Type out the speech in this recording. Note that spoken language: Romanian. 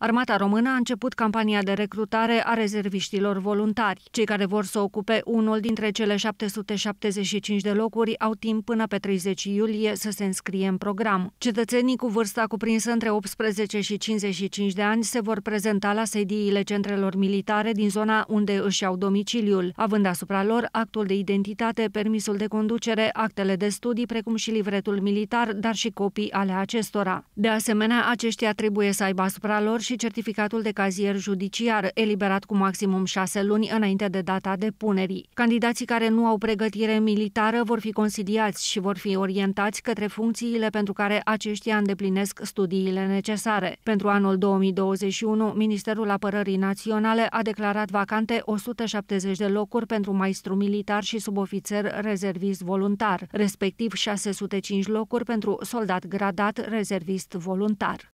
Armata română a început campania de recrutare a rezerviștilor voluntari. Cei care vor să ocupe unul dintre cele 775 de locuri au timp până pe 30 iulie să se înscrie în program. Cetățenii cu vârsta cuprinsă între 18 și 55 de ani se vor prezenta la sediile centrelor militare din zona unde își au domiciliul, având asupra lor actul de identitate, permisul de conducere, actele de studii, precum și livretul militar, dar și copii ale acestora. De asemenea, aceștia trebuie să aibă asupra lor și certificatul de cazier judiciar, eliberat cu maximum șase luni înainte de data depunerii. Candidații care nu au pregătire militară vor fi consiliați și vor fi orientați către funcțiile pentru care aceștia îndeplinesc studiile necesare. Pentru anul 2021, Ministerul Apărării Naționale a declarat vacante 170 de locuri pentru maestru militar și subofițer rezervist voluntar, respectiv 605 locuri pentru soldat gradat rezervist voluntar.